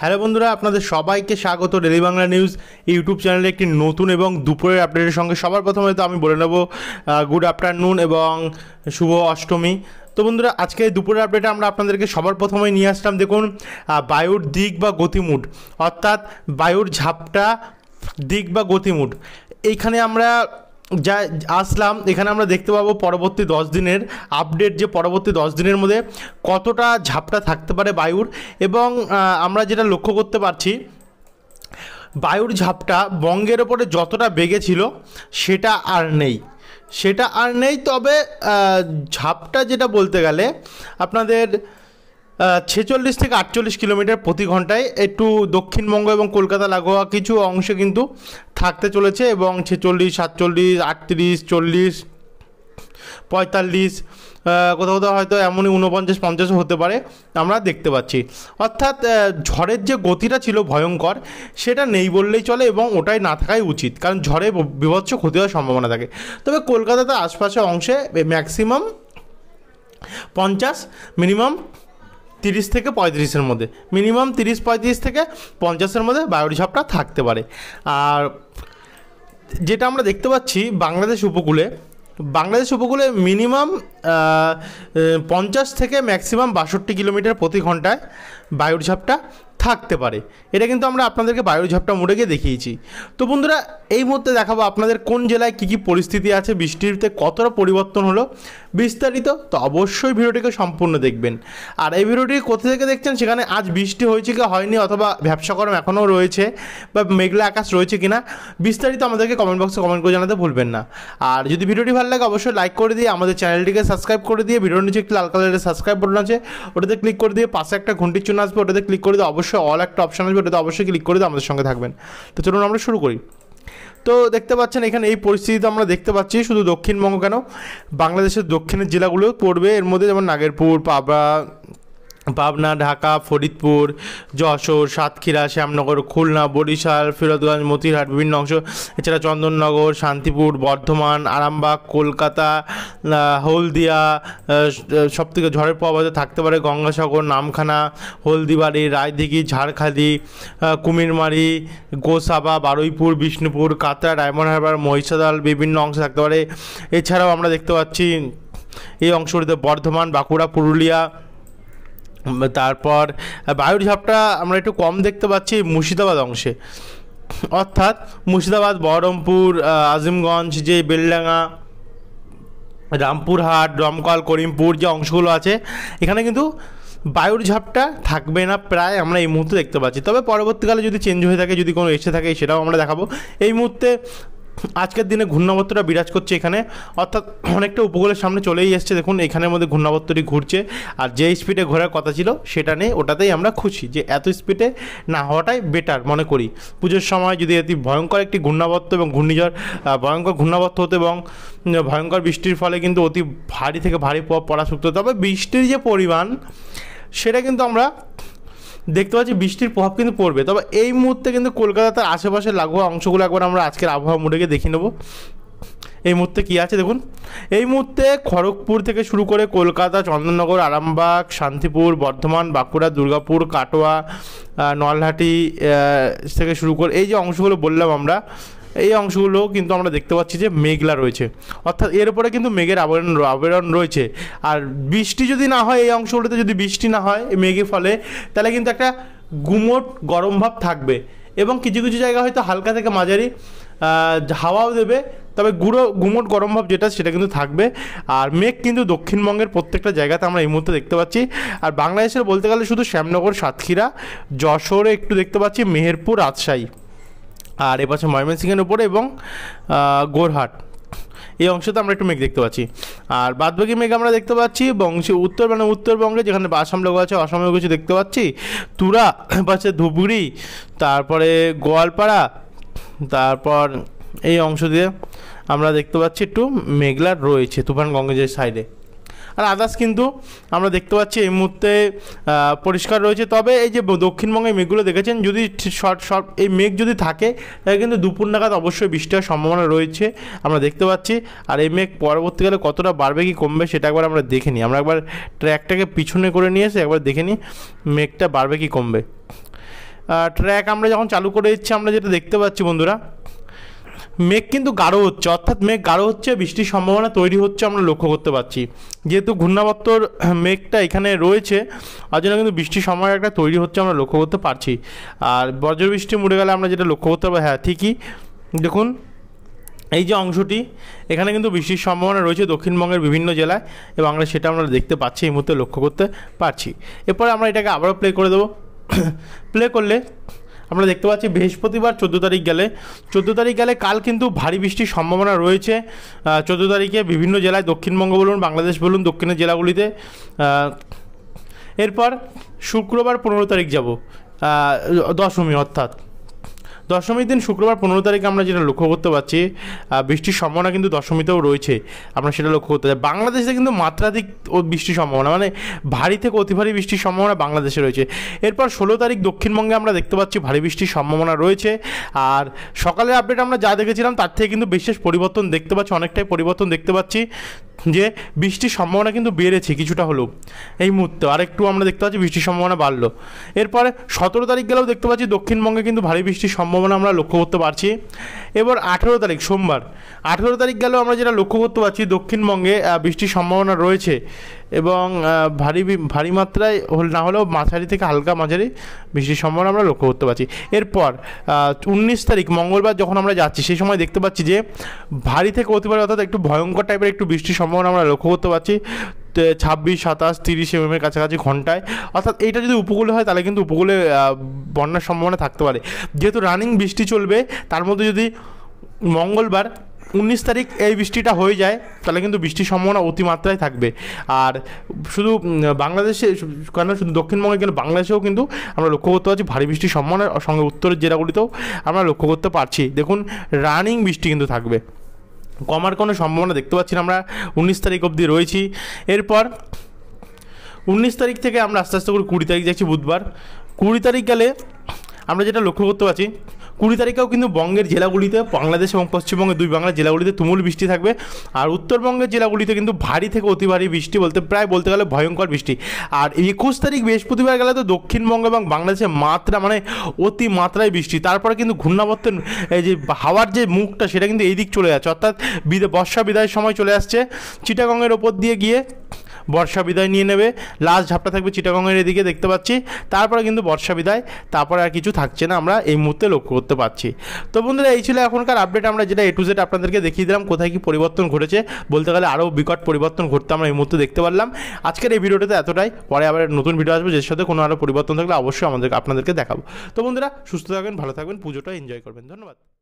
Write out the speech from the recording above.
hello বন্ধুরা আপনাদের সবাইকে স্বাগত ডেলি বাংলা নিউজ ইউটিউব চ্যানেলে একটি নতুন এবং দুপুরের আপডেটের সঙ্গে সবার প্রথমে তো আমি বলে নেব গুড আফটারনুন এবং শুভ অষ্টমী তো বন্ধুরা আজকে দুপুরের আপডেটে আমরা আপনাদেরকে সবার প্রথমেই নিয়ে আসলাম দেখুন বায়ুর দিক বা গতিমুট অর্থাৎ বায়ুর ঝাপটা দিক বা গতিমুট এইখানে আমরা যা আসলাম এখানে আমরা দেখতে পাবো পরবর্তী দশ দিনের আপডেট যে পরবর্তী দশ দিনের মধ্যে কতটা ঝাপটা থাকতে পারে বায়ুর এবং আমরা যেটা লক্ষ্য করতে পারছি বায়ুর ঝাপটা বঙ্গের ওপরে যতটা বেগে ছিল সেটা আর নেই সেটা আর নেই তবে ঝাপটা যেটা বলতে গেলে আপনাদের ছেচল্লিশ থেকে আটচল্লিশ কিলোমিটার প্রতি ঘন্টায় একটু দক্ষিণবঙ্গ এবং কলকাতা লাগোয়া কিছু অংশে কিন্তু থাকতে চলেছে এবং ছেচল্লিশ সাতচল্লিশ আটত্রিশ চল্লিশ পঁয়তাল্লিশ কোথাও কোথাও হয়তো এমনই উনপঞ্চাশ পঞ্চাশও হতে পারে আমরা দেখতে পাচ্ছি অর্থাৎ ঝড়ের যে গতিটা ছিল ভয়ঙ্কর সেটা নেই বললেই চলে এবং ওটাই না থাকাই উচিত কারণ ঝড়ে বিভৎস ক্ষতি হওয়ার সম্ভাবনা থাকে তবে কলকাতাতে আশপাশের অংশে ম্যাক্সিমাম পঞ্চাশ মিনিমাম তিরিশ থেকে পঁয়ত্রিশের মধ্যে মিনিমাম তিরিশ পঁয়ত্রিশ থেকে পঞ্চাশের মধ্যে বায়োরিসাপটা থাকতে পারে আর যেটা আমরা দেখতে পাচ্ছি বাংলাদেশ উপকূলে বাংলাদেশ উপকূলে মিনিমাম পঞ্চাশ থেকে ম্যাক্সিমাম বাষট্টি কিলোমিটার প্রতি ঘন্টায় বায়ুর থাকতে পারে এটা কিন্তু আমরা আপনাদেরকে বায়ুর মুড়ে গিয়ে দেখিয়েছি তো বন্ধুরা এই মুহূর্তে দেখাবো আপনাদের কোন জেলায় কী কী পরিস্থিতি আছে বৃষ্টিতে কতটা পরিবর্তন হলো বিস্তারিত তো অবশ্যই ভিডিওটিকে সম্পূর্ণ দেখবেন আর এই ভিডিওটি কোথা থেকে দেখছেন সেখানে আজ বৃষ্টি হয়েছে কি হয়নি অথবা ব্যবসা গরম এখনও রয়েছে বা মেঘলা আকাশ রয়েছে কি না বিস্তারিত আমাদেরকে কমেন্ট বক্সে কমেন্ট করে জানাতে ভুলবেন না আর যদি ভিডিওটি ভালো লাগে অবশ্যই লাইক করে দিয়ে আমাদের চ্যানেলটিকে সাবস্ক্রাইব করে দিয়ে ভিডিওর নিচে একটি লাল কালারের সাবস্ক্রাইব বটন আছে ওটাতে ক্লিক করে দিয়ে পাশে একটা ঘন্টির চুন আসবে ওটাতে ক্লিক করে দিয়ে অবশ্যই অল একটা অপশন আসবে ওটাতে অবশ্যই ক্লিক করে দিয়ে আমাদের সঙ্গে থাকবেন তো চলুন আমরা শুরু করি তো দেখতে পাচ্ছেন এখানে এই পরিস্থিতিতে আমরা দেখতে পাচ্ছি শুধু দক্ষিণবঙ্গ কেন বাংলাদেশের দক্ষিণের জেলাগুলো পড়বে এর মধ্যে যেমন নাগেরপুর পাবড়া পাবনা ঢাকা ফরিদপুর যশোর সাতক্ষীরা শ্যামনগর খুলনা বরিশাল ফিরোজগঞ্জ মতিহাট বিভিন্ন অংশ এছাড়া চন্দননগর শান্তিপুর বর্ধমান আরামবাগ কলকাতা হলদিয়া সব থেকে ঝড়ের প্রভাবে থাকতে পারে গঙ্গাসাগর নামখানা হলদিবাড়ি রায়দিঘি ঝাড়খালি কুমিরমারি গোসাবা বারুইপুর বিষ্ণুপুর কাতরা ডায়মন্ড হারবার মহিষাদাল বিভিন্ন অংশে থাকতে পারে এছাড়াও আমরা দেখতে পাচ্ছি এই অংশগুলিতে বর্ধমান বাঁকুড়া পুরুলিয়া তারপর বায়ুর ঝাপটা আমরা একটু কম দেখতে পাচ্ছি মুর্শিদাবাদ অংশে অর্থাৎ মুর্শিদাবাদ বহরমপুর আজিমগঞ্জ যে বেলডাঙা রামপুরহাট রমকল করিমপুর যে অংশগুলো আছে এখানে কিন্তু বায়ুর ঝাপটা থাকবে না প্রায় আমরা এই মুহূর্তে দেখতে পাচ্ছি তবে পরবর্তীকালে যদি চেঞ্জ হয়ে থাকে যদি কোনো এসে থাকে সেটাও আমরা দেখাবো এই মুহূর্তে আজকের দিনে ঘূর্ণাবর্তটা বিরাজ করছে এখানে অর্থাৎ অনেকটা উপকূলের সামনে চলেই এসছে দেখুন এখানের মধ্যে ঘূর্ণাবর্তটি ঘুরছে আর যে স্পিডে ঘোরার কথা ছিল সেটা নেই ওটাতেই আমরা খুশি যে এত স্পিডে না হওয়াটাই বেটার মনে করি পুজোর সময় যদি এটি ভয়ঙ্কর একটি ঘূর্ণাবর্ত এবং ঘূর্ণিঝড় ভয়ঙ্কর ঘূর্ণাবর্ত হতে এবং ভয়ঙ্কর বৃষ্টির ফলে কিন্তু অতি ভারী থেকে ভারী পড়া শুকতে তবে বৃষ্টির যে পরিমাণ সেটা কিন্তু আমরা দেখতে পাচ্ছি বৃষ্টির প্রভাব কিন্তু পড়বে তবে এই মুহূর্তে কিন্তু কলকাতা তার আশেপাশের লাগোয়া অংশগুলো একবার আমরা আজকের আবহাওয়া মুডেকে দেখে নেবো এই মুহূর্তে কী আছে দেখুন এই মুহূর্তে খড়গপুর থেকে শুরু করে কলকাতা চন্দননগর আরামবাগ শান্তিপুর বর্ধমান বাঁকুড়া দুর্গাপুর কাটোয়া নলহাটি থেকে শুরু করে এই যে অংশগুলো বললাম আমরা এই অংশগুলো কিন্তু আমরা দেখতে পাচ্ছি যে মেঘলা রয়েছে অর্থাৎ এর উপরে কিন্তু মেঘের আবরণ আবরণ রয়েছে আর বৃষ্টি যদি না হয় এই অংশগুলোতে যদি বৃষ্টি না হয় মেঘে ফলে তাহলে কিন্তু একটা গুমোট গরম ভাব থাকবে এবং কিছু কিছু জায়গা হয়তো হালকা থেকে মাঝারি হাওয়াও দেবে তবে গুঁড়ো গুমোট গরম ভাব যেটা সেটা কিন্তু থাকবে আর মেঘ কিন্তু দক্ষিণবঙ্গের প্রত্যেকটা জায়গাতে আমরা এই মুহূর্তে দেখতে পাচ্ছি আর বাংলাদেশের বলতে গেলে শুধু শ্যামনগর সাতক্ষীরা যশোরে একটু দেখতে পাচ্ছি মেহেরপুর রাজশাহী আর এপাশে ময়মনসিংহের উপরে এবং গোরহাট এই অংশতে আমরা একটু মেঘ দেখতে পাচ্ছি আর বাদবাকি মেঘ আমরা দেখতে পাচ্ছি বংশী উত্তর মানে উত্তরবঙ্গে যেখানে আসাম লোক আছে অসমেও কিছু দেখতে পাচ্ছি তুরা পাশে ধুবড়ি তারপরে গোয়ালপাড়া তারপর এই অংশ দিয়ে আমরা দেখতে পাচ্ছি একটু মেঘলা রয়েছে তুফান গঙ্গেজের সাইডে আর আদার্স কিন্তু আমরা দেখতে পাচ্ছি এই মুহূর্তে পরিষ্কার রয়েছে তবে এই যে দক্ষিণবঙ্গের মেঘগুলো দেখেছেন যদি শর্ট শর্ট এই মেঘ যদি থাকে তাহলে কিন্তু দুপুর নাগাদ অবশ্যই বৃষ্টি হওয়ার সম্ভাবনা রয়েছে আমরা দেখতে পাচ্ছি আর এই মেঘ পরবর্তীকালে কতটা বাড়বে কি কমবে সেটা একবার আমরা দেখে নিই আমরা একবার ট্র্যাকটাকে পিছনে করে নিয়ে এসে একবার দেখে নিই মেঘটা বাড়বে কি কমবে ট্র্যাক আমরা যখন চালু করে দিচ্ছি আমরা যেটা দেখতে পাচ্ছি বন্ধুরা মেঘ কিন্তু গাঢ় হচ্ছে অর্থাৎ মেঘ গাঢ় হচ্ছে বৃষ্টির সম্ভাবনা তৈরি হচ্ছে আমরা লক্ষ্য করতে পারছি যেহেতু ঘূর্ণাবর্তর মেঘটা এখানে রয়েছে আর জন্য কিন্তু বৃষ্টির সম্ভাবনা একটা তৈরি হচ্ছে আমরা লক্ষ্য করতে পারছি আর বজ্রবৃষ্টি মুড়ে গেলে আমরা যেটা লক্ষ্য করতে পারবো হ্যাঁ ঠিকই দেখুন এই যে অংশটি এখানে কিন্তু বৃষ্টির সম্ভাবনা রয়েছে দক্ষিণবঙ্গের বিভিন্ন জেলায় এবং আমরা সেটা আমরা দেখতে পাচ্ছি এই মুহূর্তে লক্ষ্য করতে পারছি এরপরে আমরা এটাকে আবারও প্লে করে দেবো প্লে করলে আমরা দেখতে পাচ্ছি বৃহস্পতিবার চোদ্দো তারিখ গেলে চোদ্দো তারিখ গেলে কাল কিন্তু ভারী বৃষ্টির সম্ভাবনা রয়েছে চোদ্দো তারিখে বিভিন্ন জেলায় দক্ষিণবঙ্গ বলুন বাংলাদেশ বলুন দক্ষিণের জেলাগুলিতে এরপর শুক্রবার পনেরো তারিখ যাব দশমী অর্থাৎ দশমীর দিন শুক্রবার পনেরো তারিখে আমরা যেটা লক্ষ্য করতে পারছি বৃষ্টির সম্ভাবনা কিন্তু দশমীতেও রয়েছে আমরা সেটা লক্ষ্য করতে পারি বাংলাদেশে কিন্তু মাত্রাধিক ও বৃষ্টির সম্ভাবনা মানে ভারী থেকে অতি ভারী বৃষ্টির সম্ভাবনা বাংলাদেশে রয়েছে এরপর ষোলো তারিখ দক্ষিণবঙ্গে আমরা দেখতে পাচ্ছি ভারী বৃষ্টির সম্ভাবনা রয়েছে আর সকালের আপডেট আমরা যা দেখেছিলাম তার থেকে কিন্তু বিশেষ পরিবর্তন দেখতে পাচ্ছি অনেকটাই পরিবর্তন দেখতে পাচ্ছি যে বৃষ্টির সম্ভাবনা কিন্তু বেড়েছে কিছুটা হলেও এই মুহূর্তে আরেকটু আমরা দেখতে পাচ্ছি বৃষ্টির সম্ভাবনা বাড়লো এরপরে সতেরো তারিখ গেলেও দেখতে পাচ্ছি দক্ষিণবঙ্গে কিন্তু ভারী বৃষ্টির সম্ভাবনা সম্ভাবনা আমরা লক্ষ্য করতে পারছি এবার আঠেরো তারিখ সোমবার আঠেরো তারিখ গেলেও আমরা যেটা লক্ষ্য করতে পারছি দক্ষিণবঙ্গে বৃষ্টির সম্ভাবনা রয়েছে এবং ভারী ভারী মাত্রায় না হলেও মাঝারি থেকে হালকা মাঝারি বৃষ্টির সম্ভাবনা আমরা লক্ষ্য করতে পারছি এরপর উনিশ তারিখ মঙ্গলবার যখন আমরা যাচ্ছি সেই সময় দেখতে পাচ্ছি যে ভারী থেকে অতিবারে অর্থাৎ একটু ভয়ঙ্কর টাইপের একটু বৃষ্টির সম্ভাবনা আমরা লক্ষ্য করতে পারছি ছাব্বিশ সাতাশ তিরিশ এমএমের কাছাকাছি ঘন্টায় অর্থাৎ এইটা যদি উপকূলে হয় তাহলে কিন্তু উপকূলে বন্যার সম্ভাবনা থাকতে পারে যেহেতু রানিং বৃষ্টি চলবে তার মধ্যে যদি মঙ্গলবার উনিশ তারিখ এই বৃষ্টিটা হয়ে যায় তাহলে কিন্তু বৃষ্টির সম্ভাবনা অতিমাত্রায় থাকবে আর শুধু বাংলাদেশে কেন শুধু দক্ষিণবঙ্গে কেন বাংলাদেশেও কিন্তু আমরা লক্ষ্য করতে পারছি ভারী বৃষ্টির সম্ভাবনা সঙ্গে উত্তরের জেলাগুলিতেও আমরা লক্ষ্য করতে পারছি দেখুন রানিং বৃষ্টি কিন্তু থাকবে কমার কোনো সম্ভাবনা দেখতে পাচ্ছি না আমরা উনিশ তারিখ অবধি রয়েছি এরপর উনিশ তারিখ থেকে আমরা আস্তে আস্তে করে কুড়ি তারিখ যাচ্ছি বুধবার কুড়ি তারিখ গেলে আমরা যেটা লক্ষ্য করতে পারছি কুড়ি তারিখেও কিন্তু বঙ্গের জেলাগুলিতে বাংলাদেশ এবং পশ্চিমবঙ্গের দুই বাংলা জেলাগুলিতে তুমুল বৃষ্টি থাকবে আর উত্তরবঙ্গের জেলাগুলিতে কিন্তু ভারী থেকে অতি ভারী বৃষ্টি বলতে প্রায় বলতে গেলে ভয়ঙ্কর বৃষ্টি আর একুশ তারিখ বৃহস্পতিবার গেলে তো দক্ষিণবঙ্গ এবং বাংলাদেশে মাত্রা মানে অতি মাত্রায় বৃষ্টি তারপরে কিন্তু ঘূর্ণাবর্তন এই যে হাওয়ার যে মুখটা সেটা কিন্তু এই দিক চলে যাচ্ছে অর্থাৎ বর্ষা বিদায়ের সময় চলে আসছে চিটাগংয়ের ওপর দিয়ে গিয়ে বর্ষা বিদায় নিয়ে নেবে লাস্ট ঝাপটা থাকবে চিটাগঙ্গের এদিকে দেখতে পাচ্ছি তারপরে কিন্তু বর্ষা বিদায় তারপরে আর কিছু থাকছে না আমরা এই মুহূর্তে লক্ষ্য করতে পারছি তো বন্ধুরা এই ছিল এখনকার আপডেট আমরা যেটা এ টু জেড আপনাদেরকে দেখিয়ে দিলাম কোথায় কি পরিবর্তন ঘটেছে বলতে গেলে আরও বিকট পরিবর্তন ঘটতে আমরা এই মুহূর্তে দেখতে পারলাম আজকের এই ভিডিওটাতে এতটাই পরে আবার নতুন ভিডিও আসবে যে সাথে কোনো আরও পরিবর্তন থাকলে অবশ্যই আমাদেরকে আপনাদেরকে দেখাবো তো বন্ধুরা সুস্থ থাকবেন ভালো থাকবেন পুজোটা এনজয় করবেন ধন্যবাদ